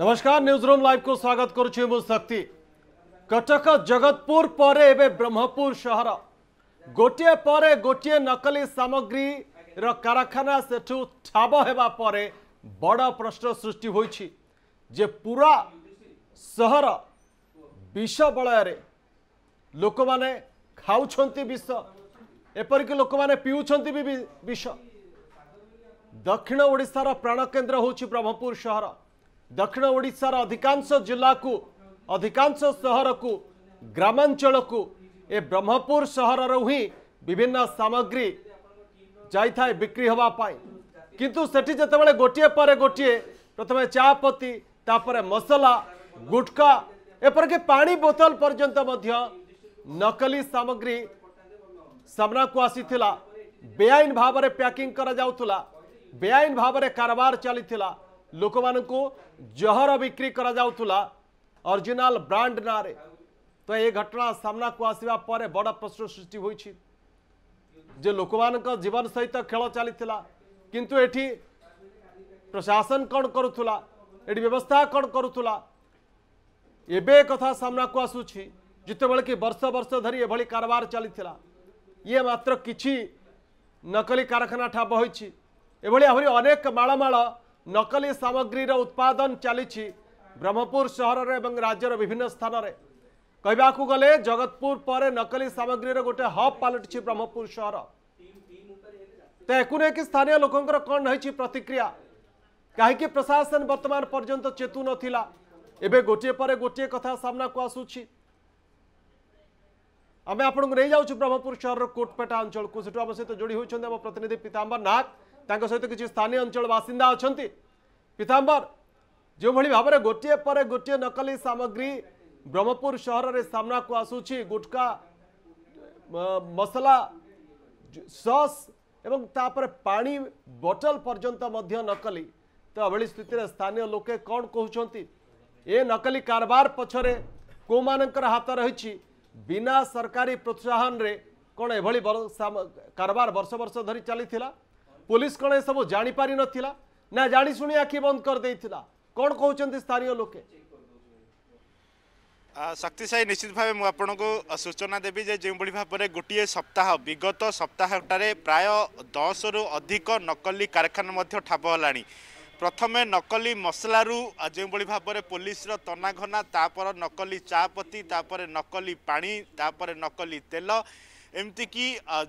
નમસ્કાર ન્યૂઝરૂમ લાઇવકુ સ્વાગત કરુછી મુ શક્તિ કટક જગતપુર પરે એવે બ્રહ્મપુર સહર ગોટીએ પરે ગોટીએ નકલી સામગ્રીર કારખાના સેઠુ ઠાબ હેવા પરે બડ પ્રશ્ન સૃષ્ટિ હોઈଛି જે પૂરા સહર ବିଷ ବଳୟରେ ଲୋକମାନେ ଖାଉଛନ୍ତି ବିଷ ଏପରିକି ଲୋକମାନେ ପିଉଛନ୍ତି ବି ବିଷ ଦକ୍ଷିଣ ଓଡ଼ିଶାର ପ୍ରାଣକେନ୍ଦ୍ର ହେଉଛି ବ୍ରହ୍ମପୁର ସହର दक्षिण ओडार अधिकांश जिला को अधिकांश सहर को ग्रामांचल को ए ब्रह्मपुर सहर ही विभिन्न सामग्री जाए बिक्री हाँपाई किंतु सेठी जत गोटे पर गोटे प्रथम चापती तापर मसला गुटका एपरक पानी बोतल पर्यंत नकली सामग्री सामना को आसी बेआईन भाव पैकिंग करा कर बेआईन भाव में कारबार चली थिला। ଲୋକମାନଙ୍କୁ ଜହର ବିକ୍ରି କରାଯାଉଥିଲା ଅରିଜିନାଲ ବ୍ରାଣ୍ଡ ନାଁରେ ତ ଏ ଘଟଣା ସାମ୍ନାକୁ ଆସିବା ପରେ ବଡ଼ ପ୍ରଶ୍ନ ସୃଷ୍ଟି ହୋଇଛି ଯେ ଲୋକମାନଙ୍କ ଜୀବନ ସହିତ ଖେଳ ଚାଲିଥିଲା କିନ୍ତୁ ଏଠି ପ୍ରଶାସନ କ'ଣ କରୁଥିଲା ଏଠି ବ୍ୟବସ୍ଥା କ'ଣ କରୁଥିଲା ଏବେ କଥା ସାମ୍ନାକୁ ଆସୁଛି ଯେତେବେଳେ କି ବର୍ଷ ବର୍ଷ ଧରି ଏଭଳି କାରବାର ଚାଲିଥିଲା ଇଏ ମାତ୍ର କିଛି ନକଲି କାରଖାନା ଠାବ ହୋଇଛି ଏଭଳି ଆହୁରି ଅନେକ ମାଳ ମାଳ नकली सामग्री उत्पादन चली ब्रह्मपुर सहर एवं राज्यर विभिन्न स्थान कह जगतपुर पर नकली सामग्री गोटे हब पलटि ब्रह्मपुर सहर तो यह कि स्थानीय लोक रही प्रतिक्रिया कहीं प्रशासन बर्तमान पर्यत चेतु ना एवं गोटे पर गोटे कथा सामना को आसूची आम आपन को नहीं जाऊँ ब्रह्मपुर सहर कोटपेटा अंचल को सहित जोड़ी होती प्रतिनिधि पीतांबर नाग सहित किसी स्थानीय अंचल बासीदा अच्छा पीताम्बर जो भाई भाव में गोटे पर गोटे नकली सामग्री ब्रह्मपुर सहर में सामना को आसूरी गुटका मसला सस एवं तापर पानी बोटल पर्यंत नकली तो यह स्थित स्थानीय लोके कौन कहते ए नकली कारबार पछरे को मानकर हाथ रही बिना सरकारी प्रोत्साहन रे कौन एभली कारबार वर्ष वर्ष धरी चली पुलिस कौन सब जापारी नाला ନା ଜାଣିଶୁଣି ଆଖି ବନ୍ଦ କରିଦେଇଥିଲା କ'ଣ କହୁଛନ୍ତି ସ୍ଥାନୀୟ ଲୋକେ ଶକ୍ତି ସାହି ନିଶ୍ଚିତ ଭାବେ ମୁଁ ଆପଣଙ୍କୁ ସୂଚନା ଦେବି ଯେ ଯେଉଁଭଳି ଭାବରେ ଗୋଟିଏ ସପ୍ତାହ ବିଗତ ସପ୍ତାହଟାରେ ପ୍ରାୟ ଦଶରୁ ଅଧିକ ନକଲି କାରଖାନା ମଧ୍ୟ ଠାବ ହେଲାଣି ପ୍ରଥମେ ନକଲି ମସଲାରୁ ଯେଉଁଭଳି ଭାବରେ ପୋଲିସର ତନାଘନା ତାପରେ ନକଲି ଚା ପତି ତାପରେ ନକଲି ପାଣି ତାପରେ ନକଲି ତେଲ ଏମିତିକି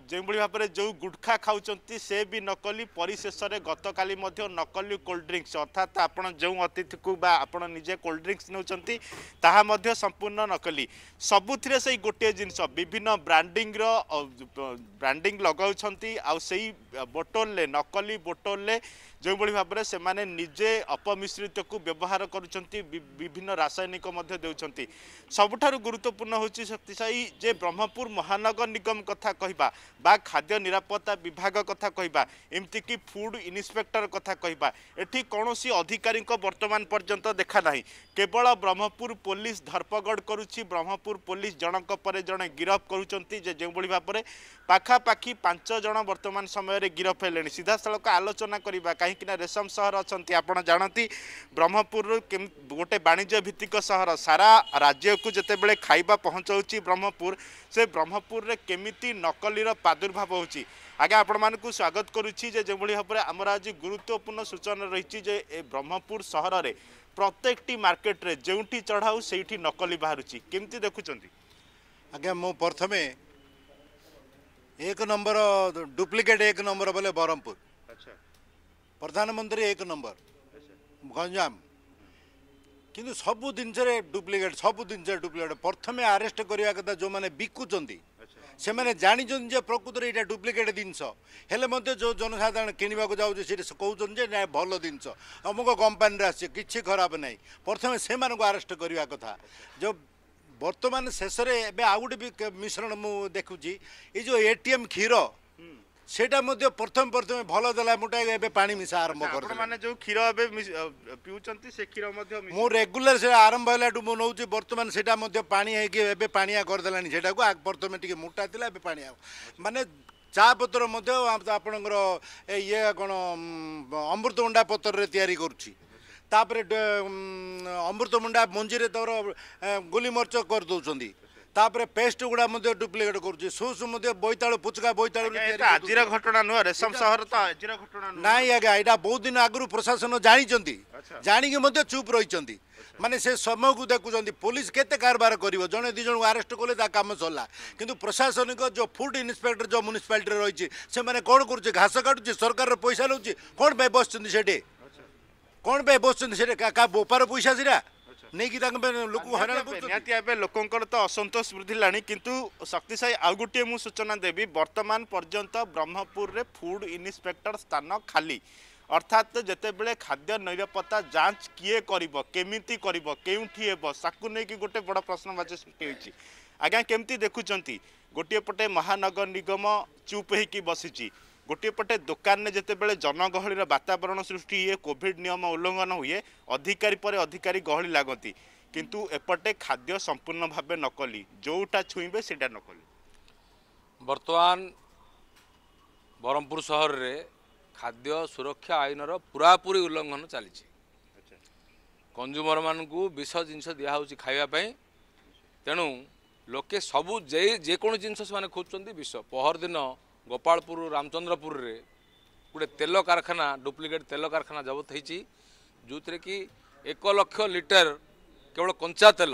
ଯେଉଁଭଳି ଭାବରେ ଯେଉଁ ଗୁଟ୍ଖା ଖାଉଛନ୍ତି ସେ ବି ନକଲି ପରିଶେଷରେ ଗତକାଲି ମଧ୍ୟ ନକଲି କୋଲ୍ଡ ଡ୍ରିଙ୍କ୍ସ ଅର୍ଥାତ୍ ଆପଣ ଯେଉଁ ଅତିଥିକୁ ବା ଆପଣ ନିଜେ କୋଲ୍ଡ ଡ୍ରିଙ୍କ୍ସ ନେଉଛନ୍ତି ତାହା ମଧ୍ୟ ସମ୍ପୂର୍ଣ୍ଣ ନକଲି ସବୁଥିରେ ସେଇ ଗୋଟିଏ ଜିନିଷ ବିଭିନ୍ନ ବ୍ରାଣ୍ଡିଂର ବ୍ରାଣ୍ଡିଂ ଲଗାଉଛନ୍ତି ଆଉ ସେଇ ବୋଟଲ୍ରେ ନକଲି ବୋଟଲ୍ରେ ଯେଉଁଭଳି ଭାବରେ ସେମାନେ ନିଜେ ଅପମିଶ୍ରିତକୁ ବ୍ୟବହାର କରୁଛନ୍ତି ବିଭିନ୍ନ ରାସାୟନିକ ମଧ୍ୟ ଦେଉଛନ୍ତି ସବୁଠାରୁ ଗୁରୁତ୍ୱପୂର୍ଣ୍ଣ ହେଉଛି ଶକ୍ତିଶାୟୀ ଯେ ବ୍ରହ୍ମପୁର ମହାନଗର ନିଗମ କଥା କହିବା ବା ଖାଦ୍ୟ ନିରାପତ୍ତା ବିଭାଗ କଥା କହିବା ଏମିତିକି ଫୁଡ୍ ଇନ୍ସପେକ୍ଟର କଥା କହିବା ଏଠି କୌଣସି ଅଧିକାରୀଙ୍କ ବର୍ତ୍ତମାନ ପର୍ଯ୍ୟନ୍ତ ଦେଖା ନାହିଁ କେବଳ ବ୍ରହ୍ମପୁର ପୋଲିସ ଧରପଗଡ଼ କରୁଛି ବ୍ରହ୍ମପୁର ପୋଲିସ ଜଣଙ୍କ ପରେ ଜଣେ ଗିରଫ କରୁଛନ୍ତି ଯେ ଯେଉଁଭଳି ଭାବରେ ପାଖାପାଖି ପାଞ୍ଚ ଜଣ ବର୍ତ୍ତମାନ ସମୟରେ ଗିରଫ ହେଲେଣି ସିଧାସଳଖ ଆଲୋଚନା କରିବା କାହିଁକି କାହିଁକିନା ରେଶମ ସହର ଅଛନ୍ତି ଆପଣ ଜାଣନ୍ତି ବ୍ରହ୍ମପୁରରୁ ଗୋଟେ ବାଣିଜ୍ୟ ଭିତ୍ତିକ ସହର ସାରା ରାଜ୍ୟକୁ ଯେତେବେଳେ ଖାଇବା ପହଞ୍ଚାଉଛି ବ୍ରହ୍ମପୁର ସେ ବ୍ରହ୍ମପୁରରେ କେମିତି ନକଲିର ପ୍ରାଦୁର୍ଭାବ ହେଉଛି ଆଜ୍ଞା ଆପଣମାନଙ୍କୁ ସ୍ୱାଗତ କରୁଛି ଯେ ଯେଭଳି ଭାବରେ ଆମର ଆଜି ଗୁରୁତ୍ୱପୂର୍ଣ୍ଣ ସୂଚନା ରହିଛି ଯେ ଏ ବ୍ରହ୍ମପୁର ସହରରେ ପ୍ରତ୍ୟେକଟି ମାର୍କେଟରେ ଯେଉଁଠି ଚଢ଼ାଉ ସେଇଠି ନକଲି ବାହାରୁଛି କେମିତି ଦେଖୁଛନ୍ତି ଆଜ୍ଞା ମୁଁ ପ୍ରଥମେ ଏକ ନମ୍ବର ଡୁପ୍ଲିକେଟ୍ ଏକ ନମ୍ବର ବୋଲେ ବ୍ରହ୍ମପୁର ପ୍ରଧାନମନ୍ତ୍ରୀ ଏକ ନମ୍ବର ଗଞ୍ଜାମ କିନ୍ତୁ ସବୁ ଜିନିଷରେ ଡୁପ୍ଲିକେଟ୍ ସବୁ ଜିନିଷରେ ଡୁପ୍ଲିକେଟ୍ ପ୍ରଥମେ ଆରେଷ୍ଟ କରିବା କଥା ଯେଉଁମାନେ ବିକୁଛନ୍ତି ସେମାନେ ଜାଣିଛନ୍ତି ଯେ ପ୍ରକୃତରେ ଏଇଟା ଡୁପ୍ଲିକେଟ୍ ଜିନିଷ ହେଲେ ମଧ୍ୟ ଯେଉଁ ଜନସାଧାରଣ କିଣିବାକୁ ଯାଉଛି ସେଠି କହୁଛନ୍ତି ଯେ ନା ଭଲ ଜିନିଷ ଅମୁକ କମ୍ପାନୀରେ ଆସିଛି କିଛି ଖରାପ ନାହିଁ ପ୍ରଥମେ ସେମାନଙ୍କୁ ଆରେଷ୍ଟ କରିବା କଥା ଯେଉଁ ବର୍ତ୍ତମାନ ଶେଷରେ ଏବେ ଆଉ ଗୋଟେ ବି ମିଶ୍ରଣ ମୁଁ ଦେଖୁଛି ଏଇ ଯେଉଁ ଏ ଟି ଏମ୍ କ୍ଷୀର त्यही प्रथमे प्रथम भयो देला मुटा एस आरम्भ जो किर ए पिउँछ मेगुलर आरम्भ होला मे बर्तन सिटाइक ए प्रथमेट मोटा थिएँ पाँच चापत्र आपण् या कमृतमुडा पतर तिरि त अमृतमुन्डा मन्जिर तर गुलिमर्च गरिदेउँछ ତାପରେ ପେଷ୍ଟ ଗୁଡ଼ା ମଧ୍ୟ ଡୁପ୍ଲିକେଟ୍ କରୁଛି ସୁସ୍ ମଧ୍ୟ ବୋଇତାଳୁ ପୁଚକା ବୋଇତାଳୁ ଆଜିର ଘଟଣା ନୁହଁ ରେଶମ ସହର ତ ଆଜିର ଘଟଣା ନାହିଁ ଆଜ୍ଞା ଏଇଟା ବହୁତ ଦିନ ଆଗରୁ ପ୍ରଶାସନ ଜାଣିଛନ୍ତି ଜାଣିକି ମଧ୍ୟ ଚୁପ୍ ରହିଛନ୍ତି ମାନେ ସେ ସମୟକୁ ଦେଖୁଛନ୍ତି ପୋଲିସ କେତେ କାରବାର କରିବ ଜଣେ ଦୁଇ ଜଣଙ୍କୁ ଆରେଷ୍ଟ କଲେ ତା କାମ ସରିଲା କିନ୍ତୁ ପ୍ରଶାସନିକ ଯେଉଁ ଫୁଡ୍ ଇନ୍ସପେକ୍ଟର ଯେଉଁ ମ୍ୟୁନିସିପାଲିଟିରେ ରହିଛି ସେମାନେ କ'ଣ କରୁଛି ଘାସ କାଟୁଛି ସରକାରର ପଇସା ନେଉଛି କ'ଣ ପାଇଁ ବସିଛନ୍ତି ସେଠି କ'ଣ ପାଇଁ ବସିଛନ୍ତି ସେଠି କା ବେପାର ପଇସା ସେଟା ନେଇକି ତାଙ୍କ ଲୋକ ହଇରାଣ ନିହାତି ଏବେ ଲୋକଙ୍କର ତ ଅସନ୍ତୋଷ ବୃଦ୍ଧିଲାଣି କିନ୍ତୁ ଶକ୍ତିଶାୟୀ ଆଉ ଗୋଟିଏ ମୁଁ ସୂଚନା ଦେବି ବର୍ତ୍ତମାନ ପର୍ଯ୍ୟନ୍ତ ବ୍ରହ୍ମପୁରରେ ଫୁଡ୍ ଇନ୍ସପେକ୍ଟର ସ୍ଥାନ ଖାଲି ଅର୍ଥାତ୍ ଯେତେବେଳେ ଖାଦ୍ୟ ନିରାପତ୍ତା ଯାଞ୍ଚ କିଏ କରିବ କେମିତି କରିବ କେଉଁଠି ହେବ ତାକୁ ନେଇକି ଗୋଟେ ବଡ଼ ପ୍ରଶ୍ନବାଚୀ ସୃଷ୍ଟି ହୋଇଛି ଆଜ୍ଞା କେମିତି ଦେଖୁଛନ୍ତି ଗୋଟିଏ ପଟେ ମହାନଗର ନିଗମ ଚୁପ୍ ହେଇକି ବସିଛି ଗୋଟିଏ ପଟେ ଦୋକାନରେ ଯେତେବେଳେ ଜନଗହଳିର ବାତାବରଣ ସୃଷ୍ଟି ହୁଏ କୋଭିଡ୍ ନିୟମ ଉଲ୍ଲଙ୍ଘନ ହୁଏ ଅଧିକାରୀ ପରେ ଅଧିକାରୀ ଗହଳି ଲାଗନ୍ତି କିନ୍ତୁ ଏପଟେ ଖାଦ୍ୟ ସମ୍ପୂର୍ଣ୍ଣ ଭାବେ ନକଲି ଯେଉଁଟା ଛୁଇଁବେ ସେଇଟା ନକଲି ବର୍ତ୍ତମାନ ବ୍ରହ୍ମପୁର ସହରରେ ଖାଦ୍ୟ ସୁରକ୍ଷା ଆଇନର ପୁରାପୁରି ଉଲ୍ଲଙ୍ଘନ ଚାଲିଛି କଞ୍ଜୁମରମାନଙ୍କୁ ବିଷ ଜିନିଷ ଦିଆହେଉଛି ଖାଇବା ପାଇଁ ତେଣୁ ଲୋକେ ସବୁ ଯେ ଯେକୌଣସି ଜିନିଷ ସେମାନେ ଖୋଜୁଛନ୍ତି ବିଷ ପହରଦିନ ଗୋପାଳପୁର ରାମଚନ୍ଦ୍ରପୁରରେ ଗୋଟେ ତେଲ କାରଖାନା ଡୁପ୍ଲିକେଟ୍ ତେଲ କାରଖାନା ଜବତ ହୋଇଛି ଯେଉଁଥିରେ କି ଏକ ଲକ୍ଷ ଲିଟର କେବଳ କଞ୍ଚା ତେଲ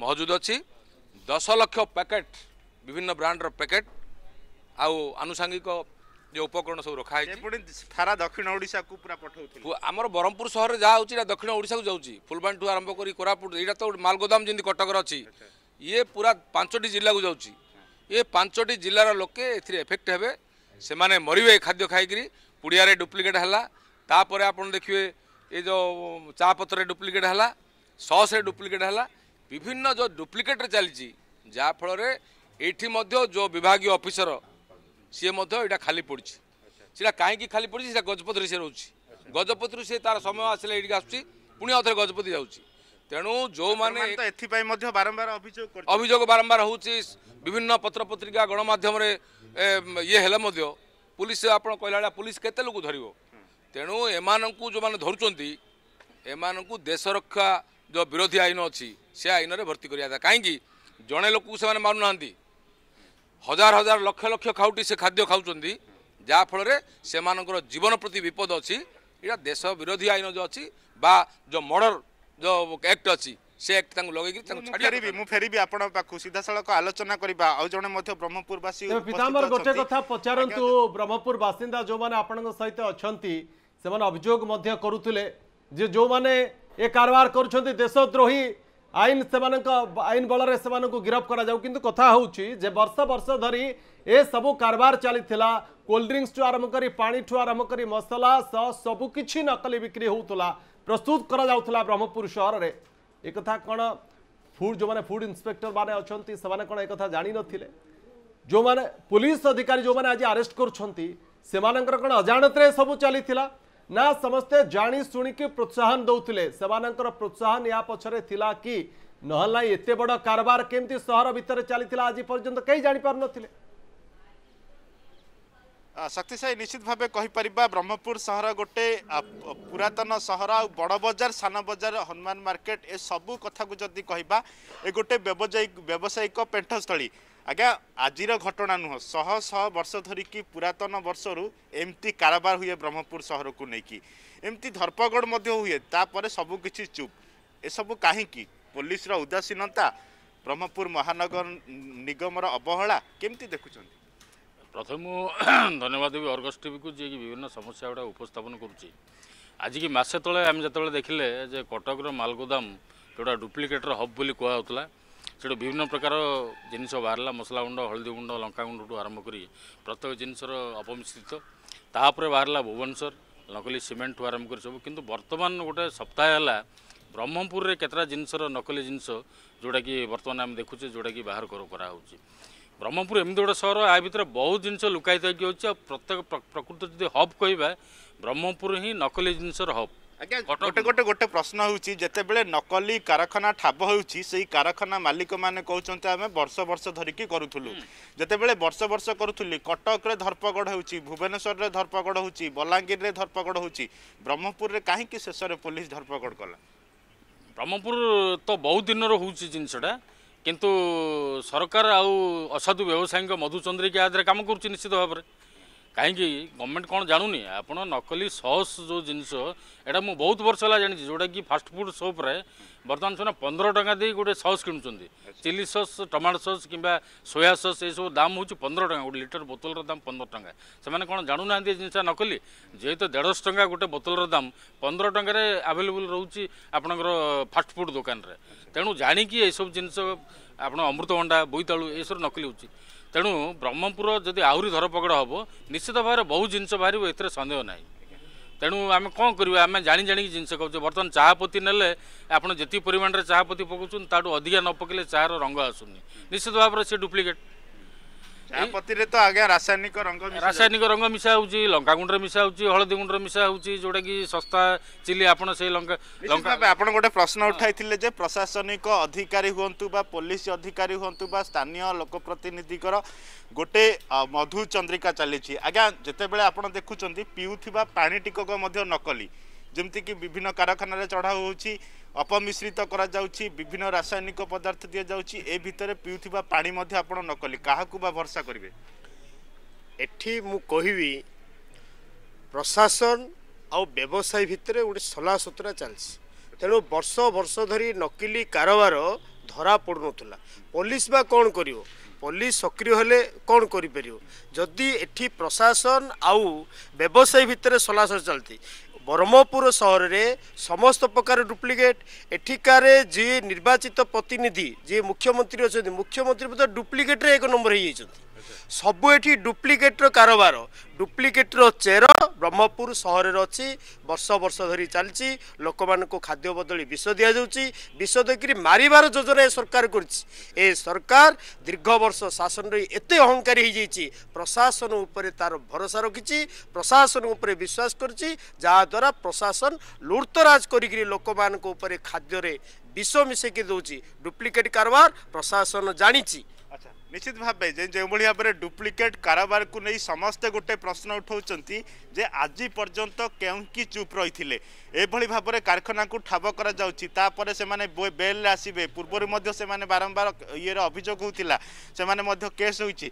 ମହଜୁଦ ଅଛି ଦଶ ଲକ୍ଷ ପ୍ୟାକେଟ୍ ବିଭିନ୍ନ ବ୍ରାଣ୍ଡର ପ୍ୟାକେଟ୍ ଆଉ ଆନୁଷାଙ୍ଗିକ ଯେଉଁ ଉପକରଣ ସବୁ ରଖାହୋଇଛି ସାରା ଦକ୍ଷିଣ ଓଡ଼ିଶାକୁ ପୁରା ପଠାଉଛି ଆମର ବ୍ରହ୍ମପୁର ସହରରେ ଯାହା ହେଉଛି ଏଇଟା ଦକ୍ଷିଣ ଓଡ଼ିଶାକୁ ଯାଉଛି ଫୁଲବାଣୀଠୁ ଆରମ୍ଭ କରି କୋରାପୁଟ ଏଇଟା ତ ଗୋଟେ ମାଲଗୋଦାମ ଯେମିତି କଟକରେ ଅଛି ଇଏ ପୁରା ପାଞ୍ଚଟି ଜିଲ୍ଲାକୁ ଯାଉଛି ଏ ପାଞ୍ଚଟି ଜିଲ୍ଲାର ଲୋକେ ଏଥିରେ ଏଫେକ୍ଟ ହେବେ ସେମାନେ ମରିବେ ଏ ଖାଦ୍ୟ ଖାଇକିରି ପୁଡ଼ିଆରେ ଡୁପ୍ଲିକେଟ୍ ହେଲା ତାପରେ ଆପଣ ଦେଖିବେ ଏ ଯେଉଁ ଚା ପତ୍ରରେ ଡୁପ୍ଲିକେଟ୍ ହେଲା ସସ୍ରେ ଡୁପ୍ଲିକେଟ୍ ହେଲା ବିଭିନ୍ନ ଯେଉଁ ଡୁପ୍ଲିକେଟ୍ରେ ଚାଲିଛି ଯାହାଫଳରେ ଏଇଠି ମଧ୍ୟ ଯେଉଁ ବିଭାଗୀୟ ଅଫିସର ସିଏ ମଧ୍ୟ ଏଇଟା ଖାଲି ପଡ଼ିଛି ସେଇଟା କାହିଁକି ଖାଲି ପଡ଼ିଛି ସେଇଟା ଗଜପତିରେ ସିଏ ରହୁଛି ଗଜପତିରୁ ସିଏ ତା'ର ସମୟ ଆସିଲେ ଏଇଠିକି ଆସୁଛି ପୁଣି ଆଉ ଥରେ ଗଜପତି ଯାଉଛି ତେଣୁ ଯେଉଁମାନେ ଏଥିପାଇଁ ମଧ୍ୟ ବାରମ୍ବାର ଅଭିଯୋଗ ଅଭିଯୋଗ ବାରମ୍ବାର ହେଉଛି ବିଭିନ୍ନ ପତ୍ରପତ୍ରିକା ଗଣମାଧ୍ୟମରେ ଇଏ ହେଲେ ମଧ୍ୟ ପୋଲିସ ଆପଣ କହିଲା ଭଳିଆ ପୋଲିସ କେତେ ଲୋକ ଧରିବ ତେଣୁ ଏମାନଙ୍କୁ ଯେଉଁମାନେ ଧରୁଛନ୍ତି ଏମାନଙ୍କୁ ଦେଶରକ୍ଷା ଯେଉଁ ବିରୋଧୀ ଆଇନ ଅଛି ସେ ଆଇନରେ ଭର୍ତ୍ତି କରିବା ଦରକାର କାହିଁକି ଜଣେ ଲୋକକୁ ସେମାନେ ମାରୁନାହାନ୍ତି ହଜାର ହଜାର ଲକ୍ଷ ଲକ୍ଷ ଖାଉଟି ସେ ଖାଦ୍ୟ ଖାଉଛନ୍ତି ଯାହାଫଳରେ ସେମାନଙ୍କର ଜୀବନ ପ୍ରତି ବିପଦ ଅଛି ଏଇଟା ଦେଶ ବିରୋଧୀ ଆଇନ ଯେଉଁ ଅଛି ବା ଯେଉଁ ମର୍ଡ଼ର ଆକ୍ଟ ଅଛି ସେ ଆକ୍ଟ ତାଙ୍କୁ ଲଗେଇକି ତାଙ୍କୁ ଛାଡ଼ିବି ମୁଁ ଫେରିବି ଆପଣଙ୍କ ପାଖକୁ ସିଧାସଳଖ ଆଲୋଚନା କରିବା ଆଉ ଜଣେ ମଧ୍ୟ ବ୍ରହ୍ମପୁର ବାସୀ ଗୋଟେ କଥା ପଚାରନ୍ତୁ ବ୍ରହ୍ମପୁର ବାସିନ୍ଦା ଯେଉଁମାନେ ଆପଣଙ୍କ ସହିତ ଅଛନ୍ତି ସେମାନେ ଅଭିଯୋଗ ମଧ୍ୟ କରୁଥିଲେ ଯେ ଯେଉଁମାନେ ଏ କାରବାର କରୁଛନ୍ତି ଦେଶଦ୍ରୋହୀ ଆଇନ ସେମାନଙ୍କ ଆଇନ ବଳରେ ସେମାନଙ୍କୁ ଗିରଫ କରାଯାଉ କିନ୍ତୁ କଥା ହେଉଛି ଯେ ବର୍ଷ ବର୍ଷ ଧରି ଏସବୁ କାରବାର ଚାଲିଥିଲା କୋଲ୍ଡ କୋଲ୍ଡ୍ରିଙ୍କସ୍ଠୁ ଆରମ୍ଭ କରି ପାଣିଠୁ ଆରମ୍ଭ କରି ମସଲା ସହ ସବୁକିଛି ନକଲି ବିକ୍ରି ହେଉଥିଲା প্রস্তুত করা যাওয়া ব্রহ্মপুর সহরের একথা কোণ ফুড যে ফুড ইন্সপেক্টর মানে অনেক সে কোণ একথা জাঁ নথিলে যে পুলিশ অধিকারী যে আজ আরেস্ট করছেন সে কোণ অজাণতরে সবু চাল না সমস্তে জাঁ শুণিকি প্রোৎসাহন দৌলে সে প্রোৎসাহন ইয়া পছরে লা কি নহলা এত বড় কারবার কেমতি সহর ভিতরে চাল আজ পর্যন্ত কে জাঁপার নথিলে ଶକ୍ତି ସାହି ନିଶ୍ଚିତ ଭାବେ କହିପାରିବା ବ୍ରହ୍ମପୁର ସହର ଗୋଟେ ପୁରାତନ ସହର ଆଉ ବଡ଼ ବଜାର ସାନ ବଜାର ହନୁମାନ ମାର୍କେଟ ଏ ସବୁ କଥାକୁ ଯଦି କହିବା ଏ ଗୋଟେ ବ୍ୟବସାୟିକ ବ୍ୟବସାୟିକ ପେଣ୍ଠସ୍ଥଳୀ ଆଜ୍ଞା ଆଜିର ଘଟଣା ନୁହଁ ଶହ ଶହ ବର୍ଷ ଧରିକି ପୁରାତନ ବର୍ଷରୁ ଏମିତି କାରବାର ହୁଏ ବ୍ରହ୍ମପୁର ସହରକୁ ନେଇକି ଏମିତି ଧର୍ପଗଡ଼ ମଧ୍ୟ ହୁଏ ତାପରେ ସବୁକିଛି ଚୁପ୍ ଏସବୁ କାହିଁକି ପୋଲିସର ଉଦାସୀନତା ବ୍ରହ୍ମପୁର ମହାନଗର ନିଗମର ଅବହେଳା କେମିତି ଦେଖୁଛନ୍ତି प्रथम को अर्गस्टिभी विभिन्न समस्या गुडा उपस्थन गर्ु आजिक मासे तटक र मालगोदाम जोडा डुप्लिकेट्र हब्ल कुरा विभिन्न प्रकार जिनिस बाहल मसला गुड हलदी गुड आरंभ आरम्भी प्रत्येक जिनिस अपमिश्रित तापर बाह्र भुवनेश्वर नकली सिमेन्ट सब आरम्भ बर्तमान गोटे सप्ताह होला ब्रह्मपुरले केतटा जिनिसर नकली जिस जोडाकि बर्तन देखुछ जोडाकि बाह्र कराहे ବ୍ରହ୍ମପୁର ଏମିତି ଗୋଟେ ସହର ଏହା ଭିତରେ ବହୁତ ଜିନିଷ ଲୁକାୟିତ ହୋଇକି ଅଛି ଆଉ ପ୍ରତ୍ୟେକ ପ୍ରକୃତ ଯଦି ହବ୍ କହିବା ବ୍ରହ୍ମପୁର ହିଁ ନକଲି ଜିନିଷର ହବ୍ ଆଜ୍ଞା ଗୋଟେ ଗୋଟେ ଗୋଟେ ପ୍ରଶ୍ନ ହେଉଛି ଯେତେବେଳେ ନକଲି କାରଖାନା ଠାବ ହେଉଛି ସେଇ କାରଖାନା ମାଲିକମାନେ କହୁଛନ୍ତି ଆମେ ବର୍ଷ ବର୍ଷ ଧରିକି କରୁଥିଲୁ ଯେତେବେଳେ ବର୍ଷ ବର୍ଷ କରୁଥିଲି କଟକରେ ଧରପଗଡ଼ ହେଉଛି ଭୁବନେଶ୍ୱରରେ ଧରପଗଡ଼ ହେଉଛି ବଲାଙ୍ଗୀରରେ ଧରପଗଡ଼ ହେଉଛି ବ୍ରହ୍ମପୁରରେ କାହିଁକି ଶେଷରେ ପୋଲିସ ଧରପଗଡ଼ କଲା ବ୍ରହ୍ମପୁର ତ ବହୁତ ଦିନର ହେଉଛି ଜିନିଷଟା କିନ୍ତୁ ସରକାର ଆଉ ଅସାଧୁ ବ୍ୟବସାୟୀଙ୍କ ମଧୁଚନ୍ଦ୍ରିକା ଆଦରେ କାମ କରୁଛି ନିଶ୍ଚିତ ଭାବରେ କାହିଁକି ଗଭର୍ଣ୍ଣମେଣ୍ଟ କ'ଣ ଜାଣୁନି ଆପଣ ନକଲି ସସ୍ ଯେଉଁ ଜିନିଷ ଏଇଟା ମୁଁ ବହୁତ ବର୍ଷ ହେଲା ଜାଣିଛି ଯେଉଁଟାକି ଫାଷ୍ଟଫୁଡ଼୍ ସପ୍ରେ ବର୍ତ୍ତମାନ ସିନା ପନ୍ଦର ଟଙ୍କା ଦେଇ ଗୋଟେ ସସ୍ କିଣୁଛନ୍ତି ଚିଲି ସସ୍ ଟମାଟୋ ସସ୍ କିମ୍ବା ସୋୟା ସସ୍ ଏସବୁ ଦାମ୍ ହେଉଛି ପନ୍ଦର ଟଙ୍କା ଗୋଟେ ଲିଟର ବୋତଲର ଦାମ୍ ପନ୍ଦର ଟଙ୍କା ସେମାନେ କ'ଣ ଜାଣୁନାହାନ୍ତି ଏ ଜିନିଷ ନକଲି ଯେହେତୁ ଦେଢ଼ଶହ ଟଙ୍କା ଗୋଟେ ବୋତଲର ଦାମ୍ ପନ୍ଦର ଟଙ୍କାରେ ଆଭେଲେବୁଲ୍ ରହୁଛି ଆପଣଙ୍କର ଫାଷ୍ଟଫୁଡ଼୍ ଦୋକାନରେ ତେଣୁ ଜାଣିକି ଏସବୁ ଜିନିଷ ଆପଣ ଅମୃତଭଣ୍ଡା ବୋଇତାଳୁ ଏସବୁ ନକଲି ହେଉଛି ତେଣୁ ବ୍ରହ୍ମପୁର ଯଦି ଆହୁରି ଧରପଗଡ଼ ହେବ ନିଶ୍ଚିତ ଭାବରେ ବହୁ ଜିନିଷ ବାହାରିବ ଏଥିରେ ସନ୍ଦେହ ନାହିଁ ତେଣୁ ଆମେ କ'ଣ କରିବା ଆମେ ଜାଣି ଜାଣିକି ଜିନିଷ କହୁଛୁ ବର୍ତ୍ତମାନ ଚାହା ପତି ନେଲେ ଆପଣ ଯେତିକି ପରିମାଣରେ ଚାହା ପତି ପକାଉଛନ୍ତି ତାଠୁ ଅଧିକା ନ ପକାଇଲେ ଚାହାର ରଙ୍ଗ ଆସୁନି ନିଶ୍ଚିତ ଭାବରେ ସେ ଡୁପ୍ଲିକେଟ୍ ପତିରେ ତ ଆଜ୍ଞା ରାସାୟନିକ ରଙ୍ଗ ରାସାୟନିକ ରଙ୍ଗ ମିଶା ହେଉଛି ଲଙ୍କା ଗୁଣ୍ଡରେ ମିଶା ହେଉଛି ହଳଦୀ ଗୁଣ୍ଡରେ ମିଶା ହେଉଛି ଯେଉଁଟାକି ଶସ୍ତା ଚିଲି ଆପଣ ସେଇ ଲଙ୍କା ଲଙ୍କା ଆପଣ ଗୋଟେ ପ୍ରଶ୍ନ ଉଠାଇଥିଲେ ଯେ ପ୍ରଶାସନିକ ଅଧିକାରୀ ହୁଅନ୍ତୁ ବା ପୋଲିସ ଅଧିକାରୀ ହୁଅନ୍ତୁ ବା ସ୍ଥାନୀୟ ଲୋକପ୍ରତିନିଧିଙ୍କର ଗୋଟେ ମଧୁ ଚନ୍ଦ୍ରିକା ଚାଲିଛି ଆଜ୍ଞା ଯେତେବେଳେ ଆପଣ ଦେଖୁଛନ୍ତି ପିଉଥିବା ପାଣି ଟିକକ ମଧ୍ୟ ନକଲି ଯେମିତିକି ବିଭିନ୍ନ କାରଖାନାରେ ଚଢ଼ା ହେଉଛି ଅପମିଶ୍ରିତ କରାଯାଉଛି ବିଭିନ୍ନ ରାସାୟନିକ ପଦାର୍ଥ ଦିଆଯାଉଛି ଏ ଭିତରେ ପିଉଥିବା ପାଣି ମଧ୍ୟ ଆପଣ ନକଲି କାହାକୁ ବା ଭରସା କରିବେ ଏଠି ମୁଁ କହିବି ପ୍ରଶାସନ ଆଉ ବ୍ୟବସାୟୀ ଭିତରେ ଗୋଟେ ସଲାସୁତୁରା ଚାଲିଛି ତେଣୁ ବର୍ଷ ବର୍ଷ ଧରି ନକଲି କାରବାର ଧରା ପଡ଼ୁନଥିଲା ପୋଲିସ ବା କ'ଣ କରିବ ପୋଲିସ ସକ୍ରିୟ ହେଲେ କ'ଣ କରିପାରିବ ଯଦି ଏଠି ପ୍ରଶାସନ ଆଉ ବ୍ୟବସାୟୀ ଭିତରେ ସଲାସଲ ଚାଲିଛି ବ୍ରହ୍ମପୁର ସହରରେ ସମସ୍ତ ପ୍ରକାର ଡୁପ୍ଲିକେଟ୍ ଏଠିକାରେ ଯିଏ ନିର୍ବାଚିତ ପ୍ରତିନିଧି ଯିଏ ମୁଖ୍ୟମନ୍ତ୍ରୀ ଅଛନ୍ତି ମୁଖ୍ୟମନ୍ତ୍ରୀ ମଧ୍ୟ ଡୁପ୍ଲିକେଟ୍ରେ ଏକ ନମ୍ବର ହୋଇଯାଇଛନ୍ତି ସବୁ ଏଠି ଡୁପ୍ଲିକେଟ୍ର କାରବାର ଡୁପ୍ଲିକେଟ୍ର ଚେର ବ୍ରହ୍ମପୁର ସହରରେ ଅଛି ବର୍ଷ ବର୍ଷ ଧରି ଚାଲିଛି ଲୋକମାନଙ୍କୁ ଖାଦ୍ୟ ବଦଳି ବିଷ ଦିଆଯାଉଛି ବିଷ ଦେଇକରି ମାରିବାର ଯୋଜନା ଏ ସରକାର କରିଛି ଏ ସରକାର ଦୀର୍ଘ ବର୍ଷ ଶାସନରେ ଏତେ ଅହଙ୍କାରୀ ହୋଇଯାଇଛି ପ୍ରଶାସନ ଉପରେ ତା'ର ଭରସା ରଖିଛି ପ୍ରଶାସନ ଉପରେ ବିଶ୍ୱାସ କରିଛି ଯାହାଦ୍ୱାରା ପ୍ରଶାସନ ଲୁର୍ତରାଜ କରିକିରି ଲୋକମାନଙ୍କ ଉପରେ ଖାଦ୍ୟରେ ବିଷ ମିଶେଇକି ଦେଉଛି ଡୁପ୍ଲିକେଟ୍ କାରବାର ପ୍ରଶାସନ ଜାଣିଛି ଆଚ୍ଛା ନିଶ୍ଚିତ ଭାବେ ଯେ ଯେଉଁଭଳି ଭାବରେ ଡୁପ୍ଲିକେଟ୍ କାରବାରକୁ ନେଇ ସମସ୍ତେ ଗୋଟେ ପ୍ରଶ୍ନ ଉଠାଉଛନ୍ତି ଯେ ଆଜି ପର୍ଯ୍ୟନ୍ତ କେଉଁକି ଚୁପ୍ ରହିଥିଲେ ଏଭଳି ଭାବରେ କାରଖାନାକୁ ଠାବ କରାଯାଉଛି ତାପରେ ସେମାନେ ବେଲ୍ରେ ଆସିବେ ପୂର୍ବରୁ ମଧ୍ୟ ସେମାନେ ବାରମ୍ବାର ଇଏର ଅଭିଯୋଗ ହେଉଥିଲା ସେମାନେ ମଧ୍ୟ କେସ୍ ହୋଇଛି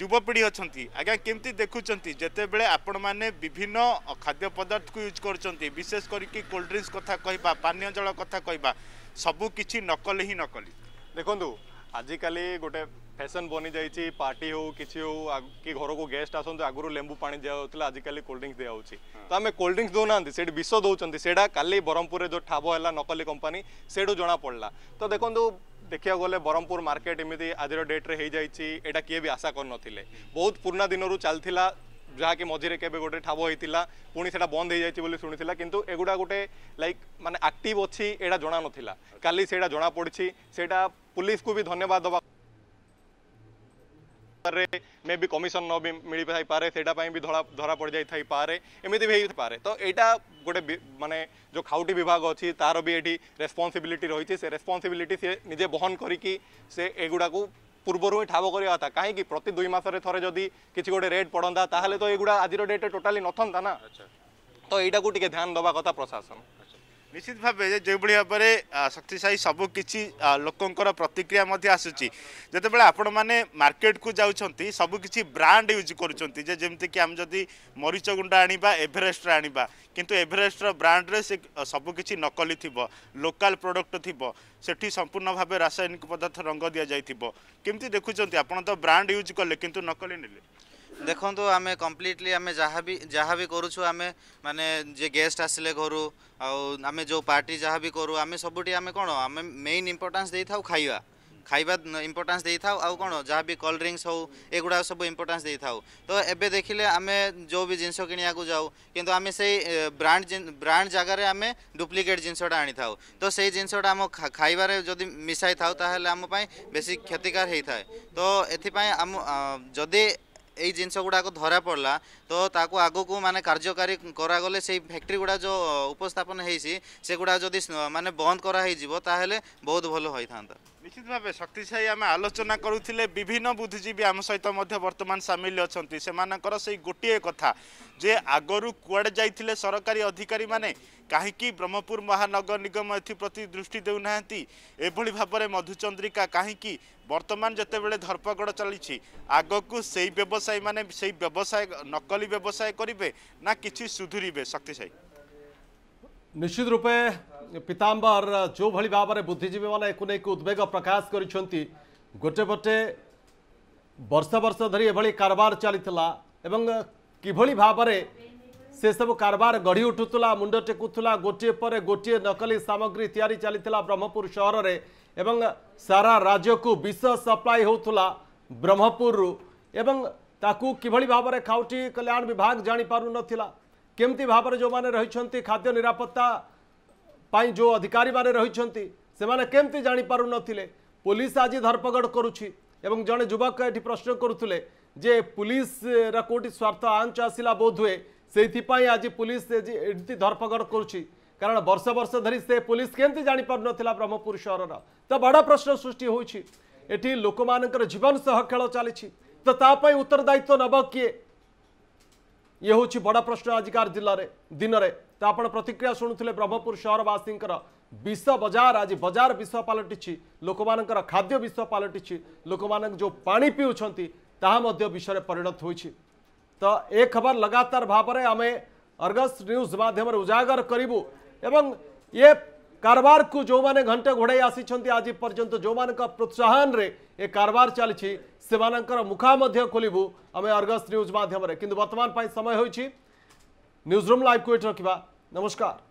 ଯୁବପିଢ଼ି ଅଛନ୍ତି ଆଜ୍ଞା କେମିତି ଦେଖୁଛନ୍ତି ଯେତେବେଳେ ଆପଣମାନେ ବିଭିନ୍ନ ଖାଦ୍ୟ ପଦାର୍ଥକୁ ୟୁଜ୍ କରୁଛନ୍ତି ବିଶେଷ କରିକି କୋଲ୍ଡ ଡ୍ରିଙ୍କସ୍ କଥା କହିବା ପାନୀୟ ଜଳ କଥା କହିବା ସବୁକିଛି ନକଲି ହିଁ ନକଲି ଦେଖନ୍ତୁ ଆଜିକାଲି ଗୋଟେ ଫ୍ୟାସନ୍ ବନିଯାଇଛି ପାର୍ଟି ହେଉ କିଛି ହେଉ କି ଘରକୁ ଗେଷ୍ଟ ଆସନ୍ତୁ ଆଗରୁ ଲେମ୍ବୁ ପାଣି ଦିଆଯାଉଥିଲା ଆଜିକାଲି କୋଲ୍ଡ ଡ୍ରିଙ୍କସ୍ ଦିଆଯାଉଛି ତ ଆମେ କୋଲ୍ଡ ଡ୍ରିଙ୍କସ୍ ଦେଉନାହାନ୍ତି ସେଇଠି ବିଷ ଦେଉଛନ୍ତି ସେଇଟା କାଲି ବ୍ରହ୍ମପୁରରେ ଯେଉଁ ଠାବ ହେଲା ନକଲି କମ୍ପାନୀ ସେଇଠୁ ଜଣାପଡ଼ିଲା ତ ଦେଖନ୍ତୁ ଦେଖିବାକୁ ଗଲେ ବ୍ରହ୍ମପୁର ମାର୍କେଟ ଏମିତି ଆଜିର ଡେଟ୍ରେ ହେଇଯାଇଛି ଏଇଟା କିଏ ବି ଆଶା କରିନଥିଲେ ବହୁତ ପୁରୁଣା ଦିନରୁ ଚାଲିଥିଲା ଯାହାକି ମଝିରେ କେବେ ଗୋଟେ ଠାବ ହୋଇଥିଲା ପୁଣି ସେଇଟା ବନ୍ଦ ହେଇଯାଇଛି ବୋଲି ଶୁଣିଥିଲା କିନ୍ତୁ ଏଗୁଡ଼ା ଗୋଟେ ଲାଇକ୍ ମାନେ ଆକ୍ଟିଭ ଅଛି ଏଇଟା ଜଣାନଥିଲା କାଲି ସେଇଟା ଜଣାପଡ଼ିଛି ସେଇଟା ପୁଲିସକୁ ବି ଧନ୍ୟବାଦ ଦେବା ପାରେ ମେ ବି କମିଶନ ନ ବି ମିଳିଥାଇପାରେ ସେଇଟା ପାଇଁ ବି ଧରା ଧରା ପଡ଼ିଯାଇଥାଇପାରେ ଏମିତି ବି ହେଇପାରେ ତ ଏଇଟା ଗୋଟେ ମାନେ ଯେଉଁ ଖାଉଟି ବିଭାଗ ଅଛି ତା'ର ବି ଏଠି ରେସ୍ପନ୍ସିବିଲିଟି ରହିଛି ସେ ରେସ୍ପନ୍ସିବିଲିଟି ସେ ନିଜେ ବହନ କରିକି ସେ ଏଗୁଡ଼ାକୁ পূর্বর হি ঠাব করা কথা কাহি প্রতি দুই মাসের থরে যদি কিছু গোটে রেট পড়া তাহলে তো এগুলা আজ ডেটে টোটালি নথা না তো এইটা টিকে ধ্যান দেওয়া কথা প্রশাসন ନିଶ୍ଚିତ ଭାବେ ଯେ ଯେଉଁଭଳି ଭାବରେ ଶକ୍ତିଶାଳୀ ସବୁ କିଛି ଲୋକଙ୍କର ପ୍ରତିକ୍ରିୟା ମଧ୍ୟ ଆସୁଛି ଯେତେବେଳେ ଆପଣମାନେ ମାର୍କେଟକୁ ଯାଉଛନ୍ତି ସବୁ କିଛି ବ୍ରାଣ୍ଡ ୟୁଜ୍ କରୁଛନ୍ତି ଯେ ଯେମିତିକି ଆମେ ଯଦି ମରିଚ ଗୁଣ୍ଡ ଆଣିବା ଏଭରେଷ୍ଟର ଆଣିବା କିନ୍ତୁ ଏଭରେଷ୍ଟର ବ୍ରାଣ୍ଡରେ ସେ ସବୁ କିଛି ନକଲି ଥିବ ଲୋକାଲ୍ ପ୍ରଡ଼କ୍ଟ ଥିବ ସେଠି ସମ୍ପୂର୍ଣ୍ଣ ଭାବେ ରାସାୟନିକ ପଦାର୍ଥ ରଙ୍ଗ ଦିଆଯାଇଥିବ କେମିତି ଦେଖୁଛନ୍ତି ଆପଣ ତ ବ୍ରାଣ୍ଡ ୟୁଜ୍ କଲେ କିନ୍ତୁ ନକଲି ନେଲେ ଦେଖନ୍ତୁ ଆମେ କମ୍ପ୍ଲିଟଲି ଆମେ ଯାହା ବି ଯାହା ବି କରୁଛୁ ଆମେ ମାନେ ଯେ ଗେଷ୍ଟ ଆସିଲେ ଘରୁ ଆଉ ଆମେ ଯେଉଁ ପାର୍ଟି ଯାହା ବି କରୁ ଆମେ ସବୁଠି ଆମେ କ'ଣ ଆମେ ମେନ୍ ଇମ୍ପୋର୍ଟାନ୍ସ ଦେଇଥାଉ ଖାଇବା ଖାଇବା ଇମ୍ପୋର୍ଟାନ୍ସ ଦେଇଥାଉ ଆଉ କ'ଣ ଯାହା ବି କୋଲ୍ଡ ଡ୍ରିଙ୍କସ୍ ହଉ ଏଗୁଡ଼ା ସବୁ ଇମ୍ପୋର୍ଟାନ୍ସ ଦେଇଥାଉ ତ ଏବେ ଦେଖିଲେ ଆମେ ଯେଉଁ ବି ଜିନିଷ କିଣିବାକୁ ଯାଉ କିନ୍ତୁ ଆମେ ସେଇ ବ୍ରାଣ୍ଡ ବ୍ରାଣ୍ଡ ଜାଗାରେ ଆମେ ଡୁପ୍ଲିକେଟ୍ ଜିନିଷଟା ଆଣିଥାଉ ତ ସେଇ ଜିନିଷଟା ଆମ ଖାଇବାରେ ଯଦି ମିଶାଇଥାଉ ତାହେଲେ ଆମ ପାଇଁ ବେଶୀ କ୍ଷତିକାର ହେଇଥାଏ ତ ଏଥିପାଇଁ ଆମ ଯଦି এই জিনিস গুড়াক ধরা পড়লা তো তাকে আগুক মানে কার্যকারী করাগলে সেই ফ্যাক্টরি গুড়া যে উপস্থাপন হয়েছি সেগুড়া যদি মানে বন্ধ করা হয়ে যাব তাহলে বহুত ভালো হয়ে থাকে নিশ্চিত ভাবে শক্তি সাহি আমি আলোচনা করুলে বিভিন্ন বুদ্ধিজীবী আমার সহ বর্তমান সামিল অনেকর সেই গোটিয়ে কথা যে আগর কুয়াড়ে যাই সরকারি অধিকারী মানে কাহিকি ব্রহ্মপুর মহানগর নিগম এপ্রতি দৃষ্টি দেউনা এভাবে ভাবে মধুচন্দ্রিকা কাহিকি বর্তমান যেতবে ধরপগড় চলছে আগকু সেই ব্যবসায়ী মানে সেই ব্যবসায় নকলি ব্যবসায় করবে না কিছু সুধুরবে শক্তি সাহি নিশ্চিত রূপে পিতাম্বর যেভাবে ভাবে বুদ্ধিজীবী মানে এনে উদ্বেগ প্রকাশ করেছেন গোটে পটে বর্ষ বর্ষ ধর এভাবে কারবার চাল এবং কিভাবে ভাবে ସେସବୁ କାରବାର ଗଢ଼ି ଉଠୁଥିଲା ମୁଣ୍ଡ ଟେକୁଥିଲା ଗୋଟିଏ ପରେ ଗୋଟିଏ ନକଲି ସାମଗ୍ରୀ ତିଆରି ଚାଲିଥିଲା ବ୍ରହ୍ମପୁର ସହରରେ ଏବଂ ସାରା ରାଜ୍ୟକୁ ବିଷ ସପ୍ଲାଇ ହେଉଥିଲା ବ୍ରହ୍ମପୁରରୁ ଏବଂ ତାକୁ କିଭଳି ଭାବରେ ଖାଉଟି କଲ୍ୟାଣ ବିଭାଗ ଜାଣିପାରୁନଥିଲା କେମିତି ଭାବରେ ଯେଉଁମାନେ ରହିଛନ୍ତି ଖାଦ୍ୟ ନିରାପତ୍ତା ପାଇଁ ଯେଉଁ ଅଧିକାରୀମାନେ ରହିଛନ୍ତି ସେମାନେ କେମିତି ଜାଣିପାରୁନଥିଲେ ପୋଲିସ ଆଜି ଧରପଗଡ଼ କରୁଛି ଏବଂ ଜଣେ ଯୁବକ ଏଠି ପ୍ରଶ୍ନ କରୁଥିଲେ ଯେ ପୋଲିସର କେଉଁଠି ସ୍ୱାର୍ଥ ଆଞ୍ଚ ଆସିଲା ବୋଧହୁଏ ସେଇଥିପାଇଁ ଆଜି ପୋଲିସ ଏମିତି ଧରପଗଡ଼ କରୁଛି କାରଣ ବର୍ଷ ବର୍ଷ ଧରି ସେ ପୋଲିସ କେମିତି ଜାଣିପାରୁନଥିଲା ବ୍ରହ୍ମପୁର ସହରର ତ ବଡ଼ ପ୍ରଶ୍ନ ସୃଷ୍ଟି ହେଉଛି ଏଠି ଲୋକମାନଙ୍କର ଜୀବନ ସହ ଖେଳ ଚାଲିଛି ତ ତା ପାଇଁ ଉତ୍ତରଦାୟିତ୍ୱ ନେବ କିଏ ଇଏ ହେଉଛି ବଡ଼ ପ୍ରଶ୍ନ ଆଜିକାର ଜିଲ୍ଲାରେ ଦିନରେ ତ ଆପଣ ପ୍ରତିକ୍ରିୟା ଶୁଣୁଥିଲେ ବ୍ରହ୍ମପୁର ସହରବାସୀଙ୍କର ବିଷ ବଜାର ଆଜି ବଜାର ବିଷ ପାଲଟିଛି ଲୋକମାନଙ୍କର ଖାଦ୍ୟ ବିଷ ପାଲଟିଛି ଲୋକମାନେ ଯେଉଁ ପାଣି ପିଉଛନ୍ତି ତାହା ମଧ୍ୟ ବିଷରେ ପରିଣତ ହୋଇଛି ତ ଏ ଖବର ଲଗାତାର ଭାବରେ ଆମେ ଅର୍ଗସ୍ ନ୍ୟୁଜ୍ ମାଧ୍ୟମରେ ଉଜାଗର କରିବୁ ଏବଂ ଏ କାରବାରକୁ ଯେଉଁମାନେ ଘଣ୍ଟେ ଘୋଡ଼ାଇ ଆସିଛନ୍ତି ଆଜି ପର୍ଯ୍ୟନ୍ତ ଯେଉଁମାନଙ୍କ ପ୍ରୋତ୍ସାହନରେ ଏ କାରବାର ଚାଲିଛି ସେମାନଙ୍କର ମୁଖା ମଧ୍ୟ ଖୋଲିବୁ ଆମେ ଅର୍ଗସ୍ ନ୍ୟୁଜ୍ ମାଧ୍ୟମରେ କିନ୍ତୁ ବର୍ତ୍ତମାନ ପାଇଁ ସମୟ ହୋଇଛି ନ୍ୟୁଜ୍ ରୁମ୍ ଲାଇଭ୍ କୁଇଟ୍ ରଖିବା नमस्कार